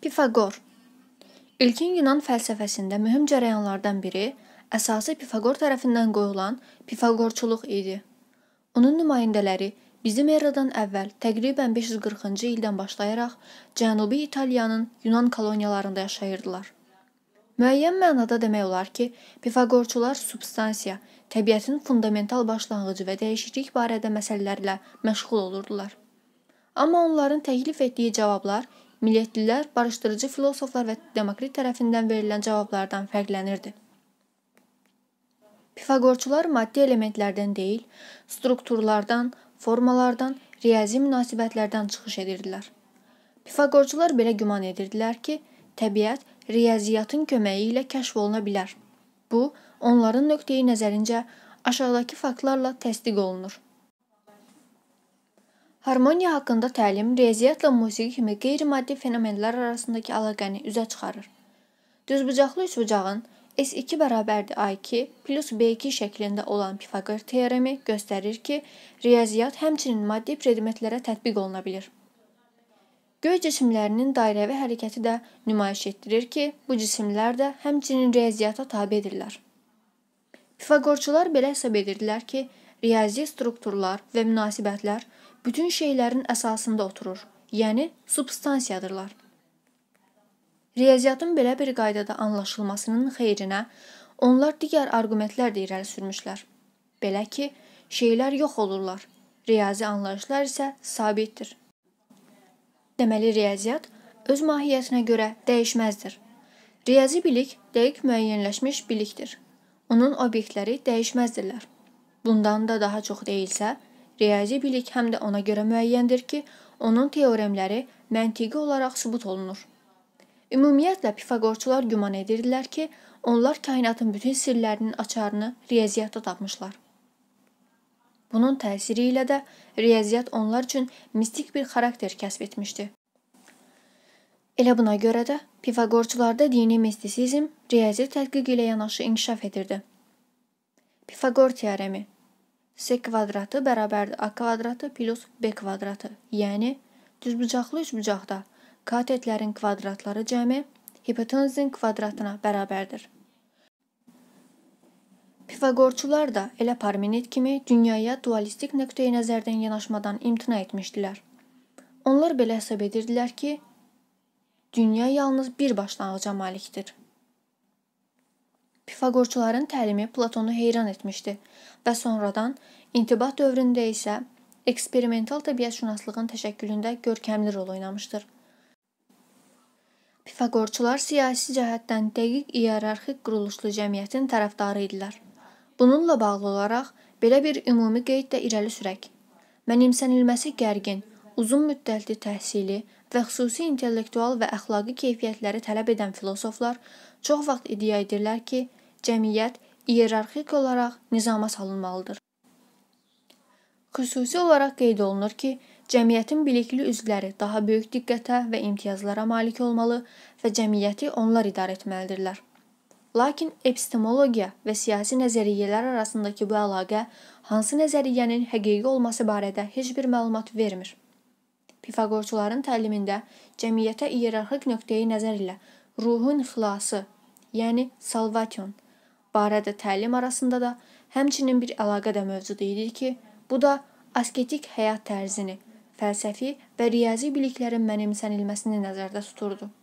Pifaqor İlkin Yunan fəlsəfəsində mühüm cərəyanlardan biri əsası Pifaqor tərəfindən qoyulan pifaqorçuluq idi. Onun nümayəndələri bizim eradan əvvəl təqribən 540-cı ildən başlayaraq Cənubi İtaliyanın Yunan koloniyalarında yaşayırdılar. Müəyyən mənada demək olar ki, pifaqorçular substansiya, təbiətin fundamental başlanğıcı və dəyişiklik barədə məsələlərlə məşğul olurdular. Amma onların təklif etdiyi cavablar milliyyətlilər barışdırıcı filosoflar və Demokrit tərəfindən verilən cavablardan fərqlənirdi. Pifaqorçular maddi elementlərdən deyil, strukturlardan, formalardan, riyazi münasibətlərdən çıxış edirdilər. Pifaqorçular belə güman edirdilər ki, təbiət riyaziyyatın köməyi ilə kəşf oluna bilər. Bu, onların nöqteyi nəzərincə aşağıdakı faktlarla təsdiq olunur. Harmoniya haqqında təlim riyaziyyatla musiqi kimi qeyri-maddi fenomenlər arasındakı əlaqəni üzə çıxarır. Düzbucaqlı üçbucağın S2 bərabərdir A2 plus B2 şəklində olan Pifaqor teoremi göstərir ki, riyaziyyat həmçinin maddi predmetlərə tətbiq oluna bilir. Göy cisimlərinin dairəvi hərəkəti də nümayiş etdirir ki, bu cisimlər də həmçinin riyaziyyata tabedirlər. Pifaqorçular belə hesab edirdilər ki, riyazi strukturlar və münasibətlər bütün şeylərin əsasında oturur, yəni substansiyadırlar. Riyaziyyatın belə bir qaydada anlaşılmasının xeyrinə onlar digər arqumentlər də irəli sürmüşlər. Belə ki, şeylər yox olurlar. Riyazi anlayışlar isə sabitdir. Deməli, riyaziyyat öz mahiyyətinə görə dəyişməzdir. Riyazi bilik dəqiq müəyyənləşmiş bilikdir. Onun obyektləri dəyişməzdirlər. Bundan da daha çox deyilsə, riyazi bilik həm də ona görə müəyyəndir ki, onun teoremləri məntiqi olaraq sübut olunur. Ümumiyyətlə Pifaqorçular güman edirdilər ki, onlar kainatın bütün sirlərinin açarını riyaziyyatda tapmışlar. Bunun təsiri ilə də riyaziyyat onlar üçün mistik bir xarakter kəsb etmişdi. Elə buna görə də Pifaqorçularda dini mistisizm riyazi tədqiq ilə yanaşı inkişaf edirdi. Pifaqor teoremi S kvadratı bərabərdir A kvadratı plus B kvadratı. Yəni düzbucaqlı üçbucaqda katetlərin kvadratları cəmi hipotenüzün kvadratına bərabərdir. Pifaqorçular da elə Parmenid kimi dünyaya dualistik nöqteyi nəzərdən yanaşmadan imtina etmişdilər. Onlar belə hesab edirdilər ki, dünya yalnız bir başlanğıca malikdir. Pifaqorçuların təlimi Platonu heyran etmişdi və sonradan intibah dövründə isə eksperimental təbiətşünaslığın təşəkkülündə görkəmli rol oynamışdır. Pifaqorçular siyasi cəhətdən dəqiq iyerarxik quruluşlu cəmiyyətin tərəfdarı idilər. Bununla bağlı olaraq belə bir ümumi qeyd də irəli sürək. Mənimsənilməsi gərgin, uzun müddətli təhsili və xüsusi intellektual və əxlaqi keyfiyyətləri tələb edən filosoflar çox vaxt iddia edirlər ki, cəmiyyət iyerarxik olaraq nizama salınmalıdır. Xüsusi olaraq qeyd olunur ki, cəmiyyətin bilikli üzvləri daha böyük diqqətə və imtiyazlara malik olmalı və cəmiyyəti onlar idarə etməlidirlər. Lakin epistemologiya və siyasi nəzəriyyələr arasındakı bu əlaqə hansı nəzəriyyənin həqiqi olması barədə heç bir məlumat vermir. Pifaqorçuların təlimində cəmiyyətə iyerarxik nöqteyi nəzər ilə ruhun xilası, yəni salvation barədə təlim arasında da həmçinin bir əlaqə də mövcud idi ki, bu da asketik həyat tərzini, fəlsəfi və riyazi biliklərin mənimsənilməsini nəzərdə tuturdu.